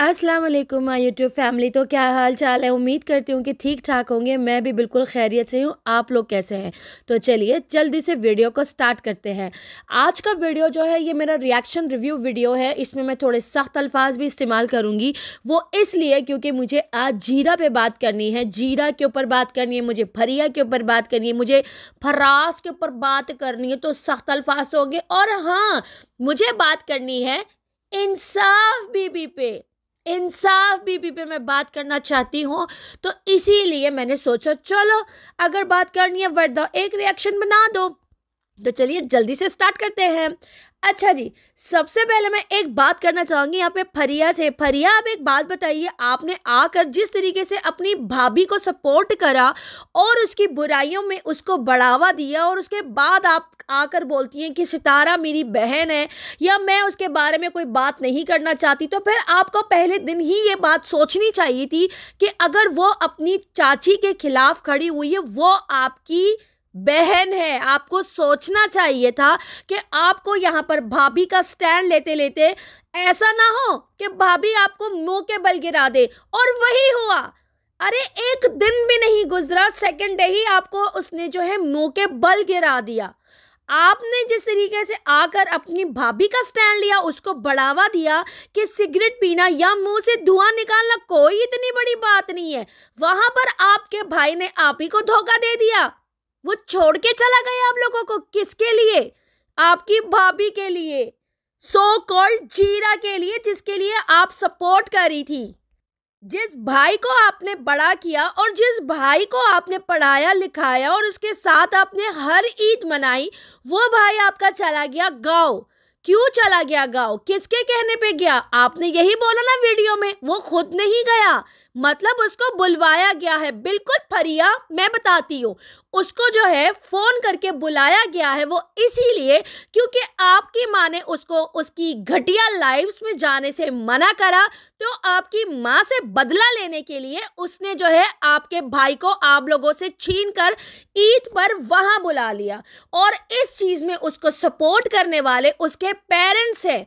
अस्सलाम वालेकुम my YouTube family तो क्या हाल चाल है उम्मीद करती हूँ कि ठीक ठाक होंगे मैं भी बिल्कुल खैरियत से हूँ आप लोग कैसे हैं तो चलिए जल्दी से वीडियो को स्टार्ट करते हैं आज का वीडियो जो है ये मेरा रिएक्शन रिव्यू वीडियो है इसमें मैं थोड़े सख्त अल्फाज भी इस्तेमाल करूँगी वो इसलिए क्योंकि मुझे आज जीरा पर बात करनी है जीरा के ऊपर बात करनी है मुझे फरिया के ऊपर बात करनी है मुझे फरास के ऊपर बात करनी है तो सख्त अल्फाज तो होंगे और हाँ मुझे बात करनी है इंसाफ बीबी पे इंसाफ बीबी पे मैं बात करना चाहती हूँ तो इसीलिए मैंने सोचा चलो अगर बात करनी है वर्दा एक रिएक्शन बना दो तो चलिए जल्दी से स्टार्ट करते हैं अच्छा जी सबसे पहले मैं एक बात करना चाहूँगी यहाँ पे फरिया से फरिया आप एक बात बताइए आपने आकर जिस तरीके से अपनी भाभी को सपोर्ट करा और उसकी बुराइयों में उसको बढ़ावा दिया और उसके बाद आप आकर बोलती हैं कि सितारा मेरी बहन है या मैं उसके बारे में कोई बात नहीं करना चाहती तो फिर आपको पहले दिन ही ये बात सोचनी चाहिए थी कि अगर वो अपनी चाची के खिलाफ खड़ी हुई है वो आपकी बहन है आपको सोचना चाहिए था कि आपको यहाँ पर भाभी का स्टैंड लेते लेते ऐसा ना हो कि भाभी आपको मुंह के बल गिरा दे और वही हुआ अरे एक दिन भी नहीं गुजरा सेकंड डे ही आपको उसने जो है मुंह के बल गिरा दिया आपने जिस तरीके से आकर अपनी भाभी का स्टैंड लिया उसको बढ़ावा दिया कि सिगरेट पीना या मुंह से धुआं निकालना कोई इतनी बड़ी बात नहीं है वहां पर आपके भाई ने आप ही को धोखा दे दिया वो छोड़ के चला गया आप लोगों को किसके लिए आपकी भाभी के लिए सो कॉल्ड जीरा के लिए जिसके लिए आप सपोर्ट रही थी जिस भाई को आपने बड़ा किया और जिस भाई को आपने पढ़ाया लिखाया और उसके साथ आपने हर ईद मनाई वो भाई आपका चला गया गाँव क्यों चला गया गाँव किसके कहने पे गया आपने यही बोला ना वीडियो में वो खुद नहीं गया मतलब उसको बुलवाया गया है बिल्कुल फरिया मैं बताती हूँ उसको जो है फ़ोन करके बुलाया गया है वो इसीलिए क्योंकि आपकी माँ ने उसको उसकी घटिया लाइफ्स में जाने से मना करा तो आपकी माँ से बदला लेने के लिए उसने जो है आपके भाई को आप लोगों से छीन कर ईद पर वहाँ बुला लिया और इस चीज़ में उसको सपोर्ट करने वाले उसके पेरेंट्स हैं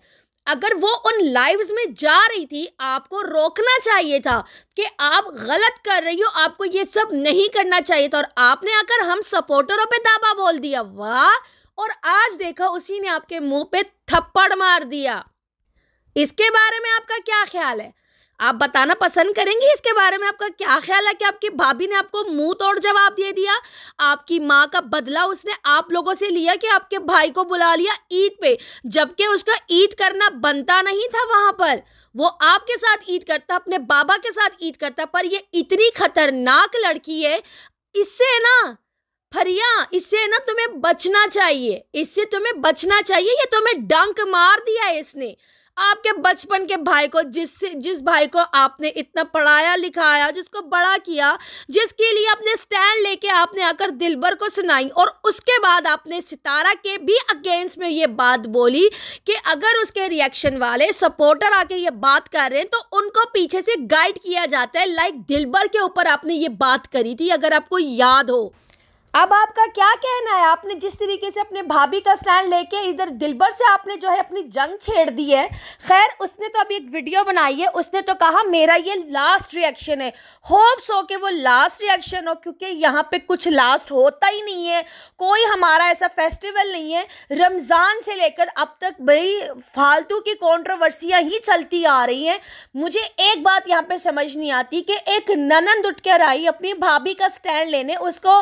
अगर वो उन लाइव्स में जा रही थी आपको रोकना चाहिए था कि आप गलत कर रही हो आपको ये सब नहीं करना चाहिए था और आपने आकर हम सपोर्टरों पे दावा बोल दिया वाह और आज देखा उसी ने आपके मुंह पे थप्पड़ मार दिया इसके बारे में आपका क्या ख्याल है आप बताना पसंद करेंगे इसके बारे में आपका क्या ख्याल है कि आपकी भाभी ने आपको मुंह तोड़ जवाब दे दिया आपकी माँ का बदला उसने आप लोगों से लिया कि आपके भाई को बुला लिया ईद पे जबकि उसका ईद करना बनता नहीं था वहां पर वो आपके साथ ईद करता अपने बाबा के साथ ईद करता पर ये इतनी खतरनाक लड़की है इससे ना फरिया इससे ना तुम्हें बचना चाहिए इससे तुम्हें बचना चाहिए ये तुम्हें डंक मार दिया है इसने आपके बचपन के भाई को जिससे जिस भाई को आपने इतना पढ़ाया लिखाया जिसको बड़ा किया जिसके लिए अपने स्टैंड लेके आपने आकर दिलबर को सुनाई और उसके बाद आपने सितारा के भी अगेंस्ट में ये बात बोली कि अगर उसके रिएक्शन वाले सपोर्टर आके ये बात कर रहे हैं तो उनको पीछे से गाइड किया जाता है लाइक दिलबर के ऊपर आपने ये बात करी थी अगर आपको याद हो अब आपका क्या कहना है आपने जिस तरीके से अपने भाभी का स्टैंड लेके इधर दिलबर से आपने जो है अपनी जंग छेड़ दी है खैर उसने तो अभी एक वीडियो बनाई है उसने तो कहा मेरा ये लास्ट रिएक्शन है होप्स हो कि वो लास्ट रिएक्शन हो क्योंकि यहाँ पे कुछ लास्ट होता ही नहीं है कोई हमारा ऐसा फेस्टिवल नहीं है रमज़ान से लेकर अब तक भाई फालतू की कॉन्ट्रोवर्सियाँ ही चलती आ रही हैं मुझे एक बात यहाँ पर समझ नहीं आती कि एक ननंद उठ कर आई अपनी भाभी का स्टैंड लेने उसको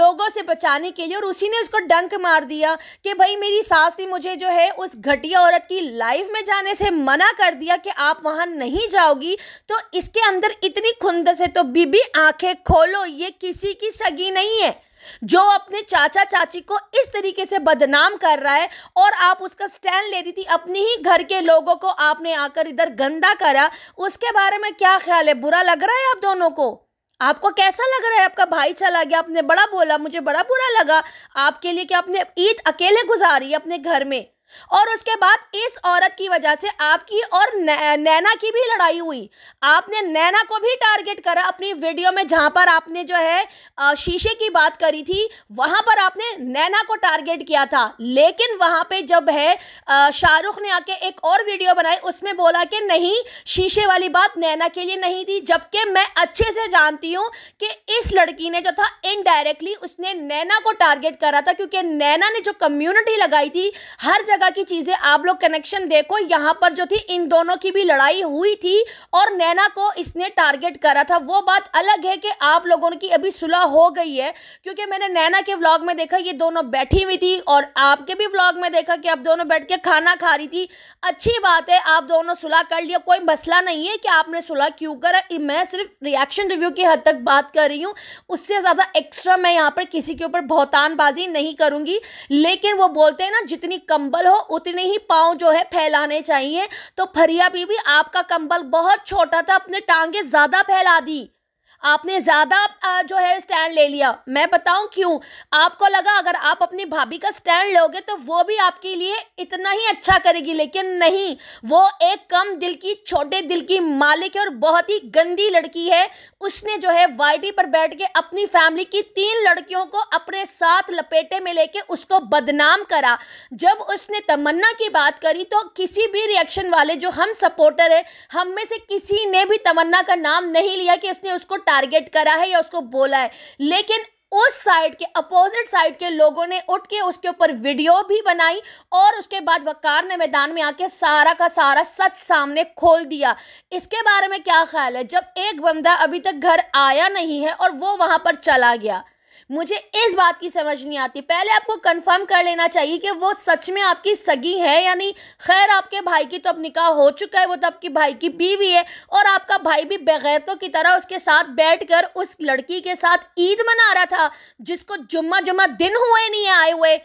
लोगों से बचाने के लिए और उसी ने उसको डंक मार दिया कि भाई मेरी सास ने मुझे जो है उस घटिया औरत की लाइफ में जाने से मना कर दिया कि आप वहाँ नहीं जाओगी तो इसके अंदर इतनी खुंदस है तो बीबी आंखें खोलो ये किसी की सगी नहीं है जो अपने चाचा चाची को इस तरीके से बदनाम कर रहा है और आप उसका स्टैंड ले रही थी अपनी ही घर के लोगों को आपने आकर इधर गंदा करा उसके बारे में क्या ख्याल है बुरा लग रहा है आप दोनों को आपको कैसा लग रहा है आपका भाई चला गया आपने बड़ा बोला मुझे बड़ा बुरा लगा आपके लिए कि आपने ईद अकेले गुजारी अपने घर में और उसके बाद इस औरत की वजह से आपकी और नैना की भी लड़ाई हुई आपने नैना को भी टारगेट करा अपनी वीडियो में जहां पर आपने जो है शीशे की बात करी थी वहां पर आपने नैना को टारगेट किया था लेकिन वहां पे जब है शाहरुख ने आके एक और वीडियो बनाई उसमें बोला कि नहीं शीशे वाली बात नैना के लिए नहीं थी जबकि मैं अच्छे से जानती हूँ कि इस लड़की ने जो था इनडायरेक्टली उसने नैना को टारगेट करा था क्योंकि नैना ने जो कम्युनिटी लगाई थी हर जगह जगह की चीजें आप लोग कनेक्शन देखो यहाँ पर जो थी इन दोनों की भी लड़ाई हुई थी और नैना को इसने टारगेट करा था वो बात अलग है कि आप लोगों की अभी सुलह हो गई है क्योंकि मैंने नैना के व्लॉग में देखा ये दोनों बैठी हुई थी और आपके भी व्लॉग में देखा कि आप दोनों बैठ के खाना खा रही थी अच्छी बात है आप दोनों सुलह कर लिया कोई मसला नहीं है कि आपने सुलह क्यों करा मैं सिर्फ रिएक्शन रिव्यू की हद तक बात कर रही हूँ उससे ज़्यादा एक्स्ट्रा मैं यहाँ पर किसी के ऊपर बहुतानबाजी नहीं करूँगी लेकिन वो बोलते हैं ना जितनी कंबल हो उतने ही पाँव जो है फैलाने चाहिए तो फरिया बीबी आपका कंबल बहुत छोटा था अपने टांगे ज़्यादा फैला दी आपने ज़्यादा जो है स्टैंड ले लिया मैं बताऊं क्यों आपको लगा अगर आप अपनी भाभी का स्टैंड लोगे तो वो भी आपके लिए इतना ही अच्छा करेगी लेकिन नहीं वो एक कम दिल की छोटे दिल की मालिक है और बहुत ही गंदी लड़की है उसने जो है वाई पर बैठ के अपनी फैमिली की तीन लड़कियों को अपने साथ लपेटे में लेके उसको बदनाम करा जब उसने तमन्ना की बात करी तो किसी भी रिएक्शन वाले जो हम सपोर्टर है हम में से किसी ने भी तमन्ना का नाम नहीं लिया कि इसने उसको टारगेट करा है या उसको बोला है लेकिन उस साइड के अपोजिट साइड के लोगों ने उठ के उसके ऊपर वीडियो भी बनाई और उसके बाद वकार ने मैदान में आके सारा का सारा सच सामने खोल दिया इसके बारे में क्या ख्याल है जब एक बंदा अभी तक घर आया नहीं है और वो वहां पर चला गया मुझे इस बात की समझ नहीं आती पहले आपको कंफर्म कर लेना चाहिए कि वो सच में आपकी सगी है या नहीं खैर आपके भाई की तो अब निकाह हो चुका है वो तो आपकी भाई की बीवी है और आपका भाई भी बगैरतों की तरह उसके साथ बैठ कर उस लड़की के साथ ईद मना रहा था जिसको जुम्मा जुम्मा दिन हुए नहीं आए हुए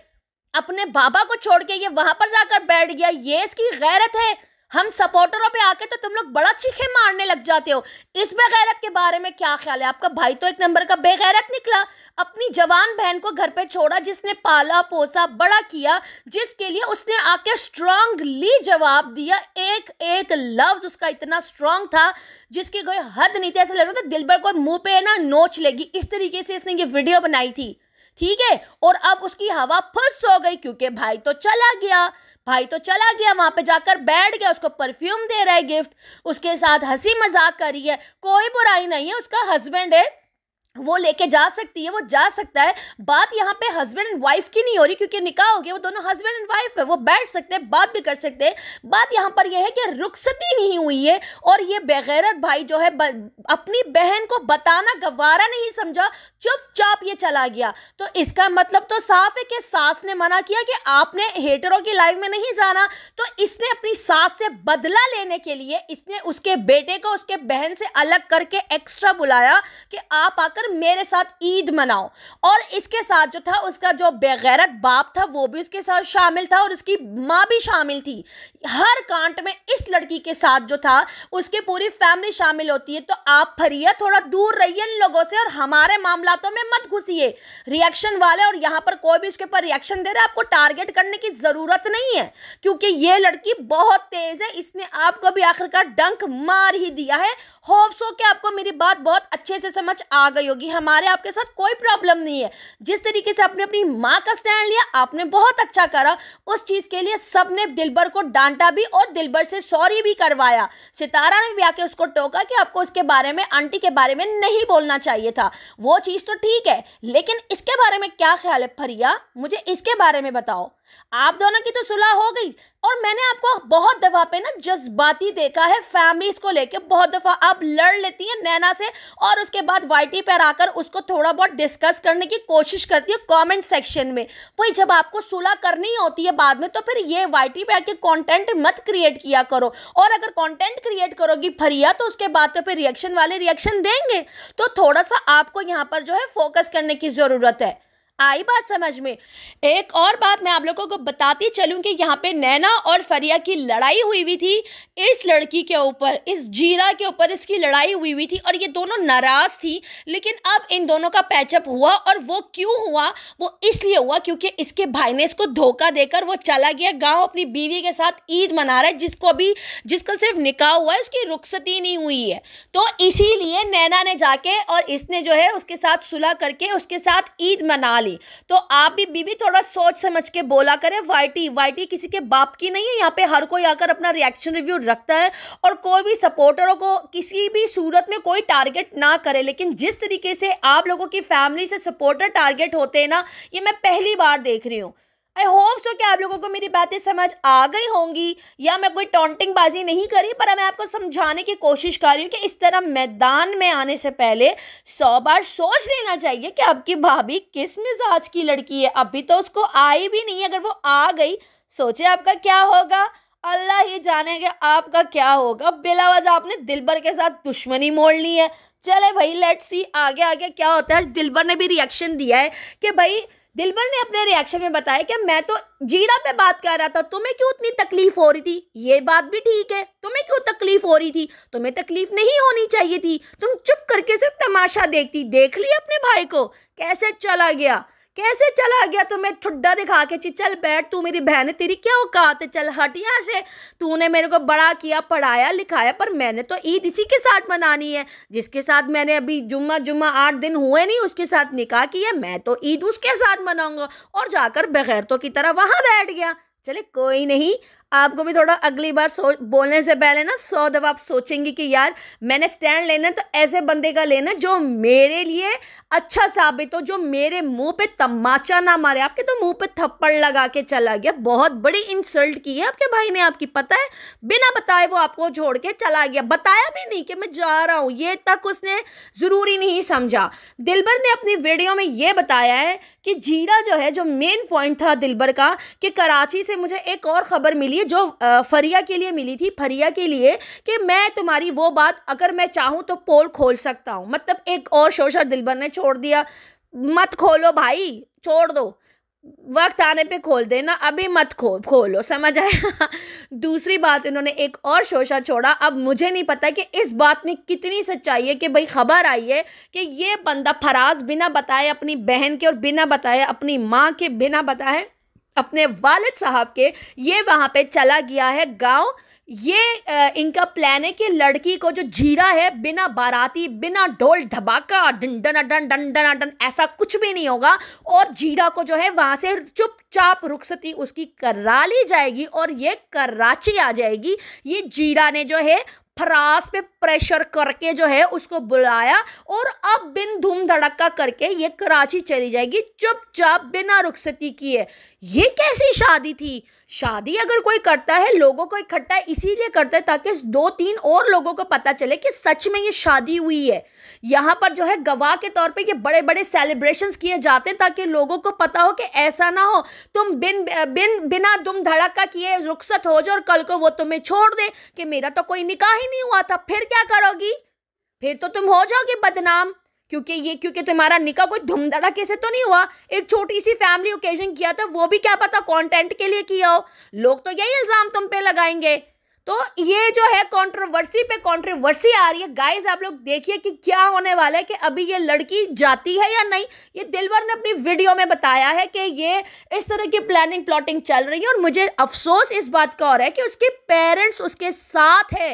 अपने बाबा को छोड़ के ये वहां पर जाकर बैठ गया ये इसकी गैरत है हम सपोर्टरों पे आके तो तुम लोग बड़ा चीखे मारने लग जाते हो इस बेगैरत के बारे में क्या ख्याल है आपका भाई तो एक नंबर का बेगैरत निकला अपनी जवान बहन को घर पे छोड़ा जिसने पाला पोसा बड़ा किया जिसके लिए उसने आके स्ट्रांगली जवाब दिया एक एक लफ्ज उसका इतना स्ट्रांग था जिसकी कोई हद नहीं थी ऐसा लग रहा था दिल भर कोई मुंह पे ना नोच लेगी इस तरीके से इसने ये वीडियो बनाई थी ठीक है और अब उसकी हवा फुस हो गई क्योंकि भाई तो चला गया भाई तो चला गया वहाँ पे जाकर बैठ गया उसको परफ्यूम दे रहा है गिफ्ट उसके साथ हंसी मजाक कर रही है कोई बुराई नहीं है उसका हस्बैंड है वो लेके जा सकती है वो जा सकता है बात यहाँ पे हस्बैंड एंड वाइफ की नहीं हो रही क्योंकि निकाह हो गया वो दोनों हस्बैंड एंड वाइफ है वो बैठ सकते हैं बात भी कर सकते हैं बात यहाँ पर ये यह है कि रुखसती नहीं हुई है और ये बेगैरत भाई जो है अपनी बहन को बताना गवारा नहीं समझा चुपचाप ये चला गया तो इसका मतलब तो साफ है कि सास ने मना किया कि आपने हेटरों की लाइफ में नहीं जाना तो इसने अपनी सास से बदला लेने के लिए इसने उसके बेटे को उसके बहन से अलग करके एक्स्ट्रा बुलाया कि आप आकर मेरे साथ ईद मनाओ और इसके साथ जो था उसका जो बेगैरत बाप था वो भी उसके साथ शामिल था और उसकी माँ भी शामिल थी हर कांट में इस लड़की के साथ जो था उसकी पूरी फैमिली शामिल होती है तो आप फरिया थोड़ा दूर रहिए इन लोगों से और हमारे मामला बातों में मत घुसिए रिएक्शन वाले और यहाँ पर कोई भी उसके ऊपर रिएक्शन दे रहा है आपको टारगेट करने की ज़रूरत नहीं है क्योंकि ये लड़की बहुत तेज़ है इसने आपको भी आखिरकार डंक मार ही दिया है होप्स हो कि आपको मेरी बात बहुत अच्छे से समझ आ गई होगी हमारे आपके साथ कोई प्रॉब्लम नहीं है जिस तरीके से आपने अपनी माँ का स्टैंड लिया आपने बहुत अच्छा करा उस चीज़ के लिए सबने दिलबर को डांटा भी और दिलबर से सॉरी भी करवाया सितारा ने भी आके उसको टोका कि आपको उसके बारे में आंटी के बारे में नहीं बोलना चाहिए था वो चीज़ तो ठीक है लेकिन इसके बारे में क्या ख्याल है फरिया मुझे इसके बारे में बताओ आप दोनों की तो सुलह हो गई और मैंने आपको बहुत दफ़ा पे ना जज्बाती देखा है फैमिलीज को लेके बहुत दफ़ा आप लड़ लेती हैं नैना से और उसके बाद वाइटी पर आकर उसको थोड़ा बहुत डिस्कस करने की कोशिश करती है कमेंट सेक्शन में वही जब आपको सुलह करनी होती है बाद में तो फिर ये वाइटी पे आके कंटेंट मत क्रिएट किया करो और अगर कॉन्टेंट क्रिएट करोगी फरिया तो उसके बाद तो फिर रिएक्शन वाले रिएक्शन देंगे तो थोड़ा सा आपको यहाँ पर जो है फोकस करने की ज़रूरत है आई बात समझ में एक और बात मैं आप लोगों को बताती चलूँ कि यहाँ पे नैना और फरिया की लड़ाई हुई हुई थी इस लड़की के ऊपर इस जीरा के ऊपर इसकी लड़ाई हुई हुई थी और ये दोनों नाराज़ थी लेकिन अब इन दोनों का पैचअप हुआ और वो क्यों हुआ वो इसलिए हुआ क्योंकि इसके भाई ने इसको धोखा देकर वो चला गया गाँव अपनी बीवी के साथ ईद मना रहा है जिसको अभी जिसका सिर्फ निकाह हुआ है उसकी रुखसती नहीं हुई है तो इसीलिए नैना ने जाके और इसने जो है उसके साथ सुलह करके उसके साथ ईद मना वाली तो आप भी बीबी थोड़ा सोच समझ के बोला करें वाईटी वाईटी किसी के बाप की नहीं है यहाँ पे हर कोई आकर अपना रिएक्शन रिव्यू रखता है और कोई भी सपोर्टरों को किसी भी सूरत में कोई टारगेट ना करे लेकिन जिस तरीके से आप लोगों की फैमिली से सपोर्टर टारगेट होते हैं ना ये मैं पहली बार देख रही हूँ आई होप सो कि आप लोगों को मेरी बातें समझ आ गई होंगी या मैं कोई टॉन्टिंग बाजी नहीं करी पर मैं आपको समझाने की कोशिश कर रही हूँ कि इस तरह मैदान में आने से पहले सौ बार सोच लेना चाहिए कि आपकी भाभी किस मिजाज की लड़की है अभी तो उसको आई भी नहीं अगर वो आ गई सोचे आपका क्या होगा अल्लाह ही जाने के आपका क्या होगा बिलावज आपने दिलबर के साथ दुश्मनी मोड़ ली है चले भाई लेट्स सी आगे आगे क्या होता है दिलबर ने भी रिएक्शन दिया है कि भाई दिलबर ने अपने रिएक्शन में बताया कि मैं तो जीरा पे बात कर रहा था तुम्हें क्यों इतनी तकलीफ हो रही थी ये बात भी ठीक है तुम्हें क्यों तकलीफ हो रही थी तुम्हें तकलीफ नहीं होनी चाहिए थी तुम चुप करके सिर्फ तमाशा देखती देख ली अपने भाई को कैसे चला गया कैसे चला गया तुम्हें ठुड्डा दिखा के ची चल बैठ तू मेरी बहन है तेरी क्या औकात है चल हट यहाँ से तूने मेरे को बड़ा किया पढ़ाया लिखाया पर मैंने तो ईद इसी के साथ मनानी है जिसके साथ मैंने अभी जुम्मा जुम्मा आठ दिन हुए नहीं उसके साथ निकाह किया मैं तो ईद उसके साथ मनाऊंगा और जाकर बगैरतों की तरह वहाँ बैठ गया चले कोई नहीं आपको भी थोड़ा अगली बार सोच बोलने से पहले ना सौ दफ़ा आप सोचेंगे कि यार मैंने स्टैंड लेना तो ऐसे बंदे का लेना जो मेरे लिए अच्छा साबित हो जो मेरे मुंह पे तमाचा ना मारे आपके तो मुंह पे थप्पड़ लगा के चला गया बहुत बड़ी इंसल्ट की है आपके भाई ने आपकी पता है बिना बताए वो आपको छोड़ के चला गया बताया भी नहीं कि मैं जा रहा हूँ ये तक उसने ज़रूरी नहीं समझा दिलबर ने अपनी वीडियो में ये बताया है कि जीरा जो है जो मेन पॉइंट था दिलबर का कि कराची से मुझे एक और ख़बर मिली है जो फरिया के लिए मिली थी फरिया के लिए कि मैं तुम्हारी वो बात अगर मैं चाहूँ तो पोल खोल सकता हूँ मतलब एक और शोशा दिलबर ने छोड़ दिया मत खोलो भाई छोड़ दो वक्त आने पे खोल देना अभी मत खो खोलो समझ आया दूसरी बात इन्होंने एक और शोशा छोड़ा अब मुझे नहीं पता कि इस बात में कितनी सच्चाई है कि भाई खबर आई है कि ये बंदा फराज बिना बताए अपनी बहन के और बिना बताए अपनी माँ के बिना बताए अपने वालिद साहब के ये वहाँ पे चला गया है गांव ये इनका प्लान है कि लड़की को जो जीरा है बिना बाराती बिना ढोल ढबाका डंडन डन डन डन ऐसा कुछ भी नहीं होगा और जीरा को जो है वहाँ से चुपचाप रुखसती उसकी करा ली जाएगी और ये कराची आ जाएगी ये जीरा ने जो है फ्रास पे प्रेशर करके जो है उसको बुलाया और अब बिन धूम धड़का करके ये कराची चली जाएगी चुपचाप बिना रुखसती किए ये कैसी शादी थी शादी अगर कोई करता है लोगों को इकट्ठा इसीलिए करता है ताकि दो तीन और लोगों को पता चले कि सच में ये शादी हुई है यहाँ पर जो है गवाह के तौर पे ये बड़े बड़े सेलिब्रेशंस किए जाते हैं ताकि लोगों को पता हो कि ऐसा ना हो तुम बिन बिन बिना तुम का किए रुखसत हो जाओ और कल को वो तुम्हें छोड़ दे कि मेरा तो कोई निकाह ही नहीं हुआ था फिर क्या करोगी फिर तो तुम हो जाओगे बदनाम क्योंकि ये क्योंकि तुम्हारा निका कोई धुमधड़ा कैसे तो नहीं हुआ एक छोटी सी फैमिली ओकेजन किया था वो भी क्या पता कंटेंट के लिए किया हो लोग तो यही इल्ज़ाम तुम पे लगाएंगे तो ये जो है कंट्रोवर्सी पे कंट्रोवर्सी आ रही है गाइस आप लोग देखिए कि क्या होने वाला है कि अभी ये लड़की जाती है या नहीं ये दिलवर ने अपनी वीडियो में बताया है कि ये इस तरह की प्लानिंग प्लॉटिंग चल रही है और मुझे अफसोस इस बात का और है कि उसके पेरेंट्स उसके साथ है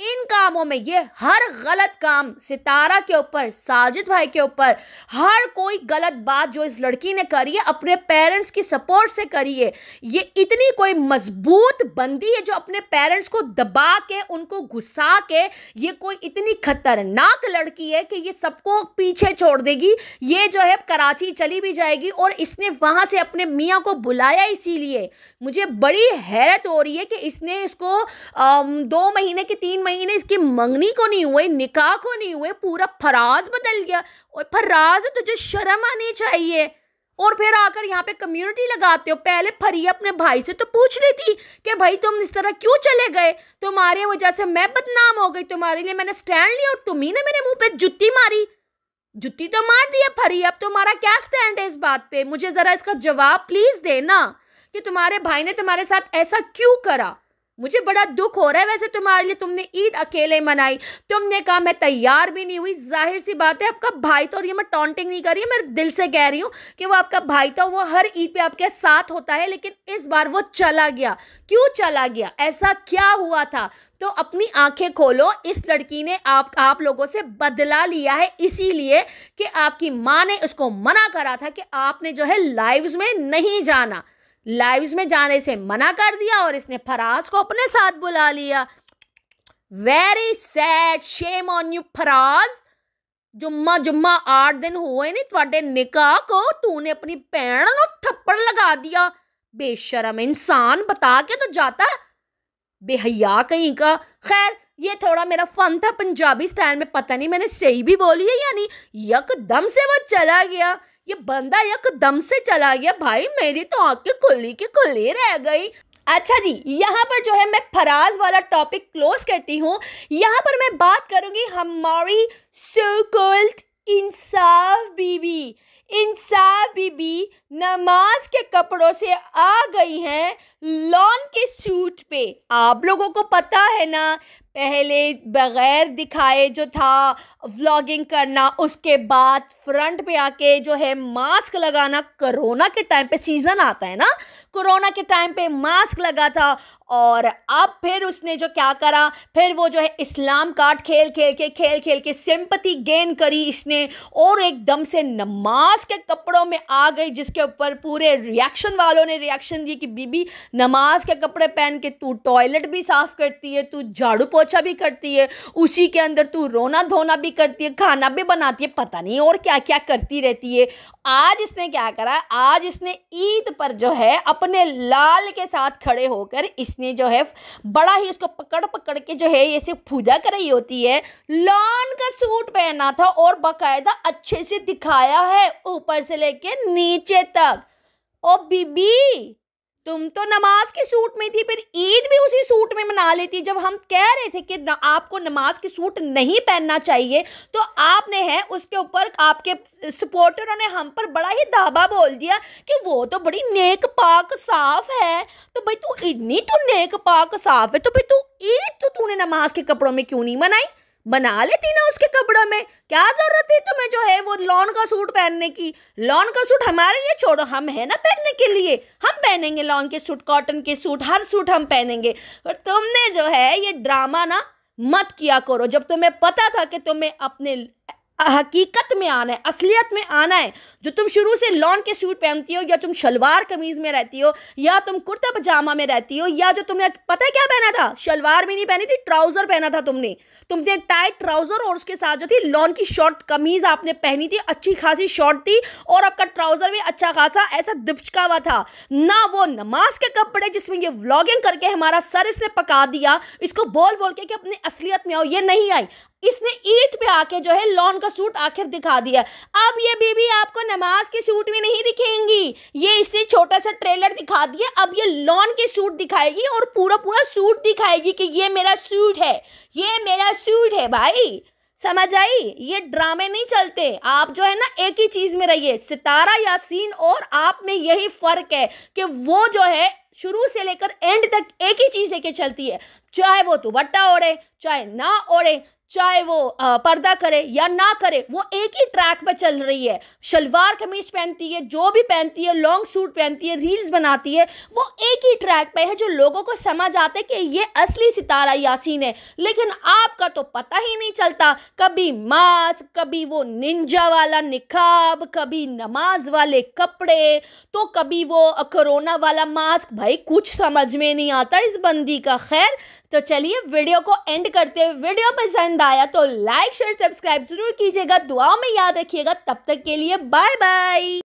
इन कामों में ये हर गलत काम सितारा के ऊपर साजिद भाई के ऊपर हर कोई गलत बात जो इस लड़की ने करी है अपने पेरेंट्स की सपोर्ट से करी है ये इतनी कोई मजबूत बंदी है जो अपने पेरेंट्स को दबा के उनको घुसा के ये कोई इतनी खतरनाक लड़की है कि ये सबको पीछे छोड़ देगी ये जो है कराची चली भी जाएगी और इसने वहाँ से अपने मियाँ को बुलाया इसीलिए मुझे बड़ी हैरत हो रही है कि इसने इसको दो महीने के तीन महीने महीने इसकी मंगनी को नहीं हुए निकाह को नहीं हुए पूरा फराज बदल गया और फराज तुझे शर्म आनी चाहिए और फिर आकर यहाँ पे कम्युनिटी लगाते हो पहले फरी अपने भाई से तो पूछ रही थी कि भाई तुम इस तरह क्यों चले गए तुम्हारी वजह से मैं बदनाम हो गई तुम्हारे लिए मैंने स्टैंड लिया और तुम ही ने मेरे मुंह पे जुत्ती मारी जुत्ती तो मार दी है फरी अब तुम्हारा क्या स्टैंड है इस बात पे मुझे ज़रा इसका जवाब प्लीज़ देना कि तुम्हारे भाई ने तुम्हारे साथ ऐसा क्यों करा मुझे बड़ा दुख हो रहा है वैसे तुम्हारे लिए तुमने ईद अकेले मनाई तुमने कहा मैं तैयार भी नहीं हुई जाहिर सी बात है आपका भाई तो और ये मैं टॉन्टिंग नहीं कर रही मैं दिल से कह रही हूँ कि वो आपका भाई तो वो हर ईद पे आपके साथ होता है लेकिन इस बार वो चला गया क्यों चला गया ऐसा क्या हुआ था तो अपनी आंखें खोलो इस लड़की ने आप आप लोगों से बदला लिया है इसीलिए कि आपकी माँ ने उसको मना करा था कि आपने जो है लाइव्स में नहीं जाना लाइव्स में जाने से मना कर दिया और इसने फराज को अपने साथ बुला लिया very sad shame on you Faraz जुम्मा जुम्मा आठ दिन हुए नहीं थोड़े निकाह को तूने अपनी भैन ਭੈਣ थप्पड़ लगा दिया बेशरम इंसान बता के तो जाता बेहया कहीं का खैर ये थोड़ा मेरा फन था पंजाबी स्टाइल में पता नहीं मैंने सही भी बोली है या नहीं यकदम से वो चला गया ये बंदा एकदम से चला गया भाई मेरी तो आंखें खुली की खुली रह गई अच्छा जी यहाँ पर जो है मैं फराज वाला टॉपिक क्लोज करती हूँ यहाँ पर मैं बात करूंगी हमारी सुकुल्ट इंसाफ बीबी इंसाफ बीबी नमाज के कपड़ों से आ गई हैं लॉन के सूट पे आप लोगों को पता है ना पहले बग़ैर दिखाए जो था व्लॉगिंग करना उसके बाद फ्रंट पे आके जो है मास्क लगाना कोरोना के टाइम पे सीज़न आता है ना कोरोना के टाइम पे मास्क लगा था और अब फिर उसने जो क्या करा फिर वो जो है इस्लाम कार्ड खेल खेल के खेल खेल के सिंपति गेन करी इसने और एकदम से नमाज के कपड़ों में आ गई जिसके ऊपर पूरे रिएक्शन वालों ने रिएक्शन दी कि बीबी नमाज के कपड़े पहन के तू टॉयलेट भी साफ़ करती है तू झाड़ू पोछा भी करती है उसी के अंदर तू रोना धोना भी करती है खाना भी बनाती है पता नहीं और क्या क्या करती रहती है आज इसने क्या करा आज इसने ईद पर जो है अपने लाल के साथ खड़े होकर इसने जो है बड़ा ही उसको पकड़ पकड़ के जो है ये सिर्फ पूजा कराई होती है लॉन का सूट पहना था और बाकायदा अच्छे से दिखाया है ऊपर से लेके नीचे तक ओ बीबी तुम तो नमाज के सूट में थी फिर ईद भी उसी सूट में मना लेती जब हम कह रहे थे कि आपको नमाज के सूट नहीं पहनना चाहिए तो आपने है उसके ऊपर आपके सपोर्टरों ने हम पर बड़ा ही धाबा बोल दिया कि वो तो बड़ी नेक पाक साफ है तो भाई तू इतनी तो नेक पाक साफ है तो भाई तू ईद तो तूने नमाज के कपड़ों में क्यों नहीं मनाई बना लेती ना उसके कपड़ों में क्या जरूरत है तुम्हें जो है वो लॉन का सूट पहनने की लॉन का सूट हमारे लिए छोड़ो हम है ना पहनने के लिए हम पहनेंगे लॉन के सूट कॉटन के सूट हर सूट हम पहनेंगे और तुमने जो है ये ड्रामा ना मत किया करो जब तुम्हें पता था कि तुम्हें अपने हकीकत में आना है असलियत में आना है जो तुम शुरू से लॉन के सूट पहनती हो या तुम शलवार कमीज में रहती हो या तुम कुर्ता पजामा में रहती हो या जो तुमने पता है क्या पहना था शलवार भी नहीं पहनी थी ट्राउजर पहना था तुमने तुमने टाइट ट्राउजर और उसके साथ जो थी लॉन की शॉर्ट कमीज आपने पहनी थी अच्छी खासी शॉर्ट थी और आपका ट्राउजर भी अच्छा खासा ऐसा दुपचका हुआ था ना वो नमाज के कपड़े जिसमें ये व्लॉगिंग करके हमारा सर इसने पका दिया इसको बोल बोल के कि अपनी असलियत में आओ ये नहीं आई इसने ईद पे आके जो है लॉन का सूट आखिर दिखा दिया अब ये बीबी आपको नमाज के सूट में नहीं दिखेंगी ये इसने छोटा सा ट्रेलर दिखा दिया अब ये लॉन के सूट दिखाएगी और पूरा पूरा सूट दिखाएगी कि ये मेरा सूट है ये मेरा सूट है भाई समझ आई ये ड्रामे नहीं चलते आप जो है ना एक ही चीज में रहिए सितारा या सीन और आप में यही फर्क है कि वो जो है शुरू से लेकर एंड तक एक ही चीज लेके चलती है चाहे वो दुबट्टा ओढ़े चाहे ना ओढ़े चाहे वो पर्दा करे या ना करे वो एक ही ट्रैक पे चल रही है शलवार कमीज पहनती है जो भी पहनती है लॉन्ग सूट पहनती है रील्स बनाती है वो एक ही ट्रैक पे है जो लोगों को समझ आते कि ये असली सितारा यासीन है लेकिन आपका तो पता ही नहीं चलता कभी मास्क कभी वो निंजा वाला निकाब कभी नमाज वाले कपड़े तो कभी वो कोरोना वाला मास्क भाई कुछ समझ में नहीं आता इस बंदी का खैर तो चलिए वीडियो को एंड करते हुए वीडियो पसंद आया तो लाइक शेयर सब्सक्राइब जरूर कीजिएगा दुआओं में याद रखिएगा तब तक के लिए बाय बाय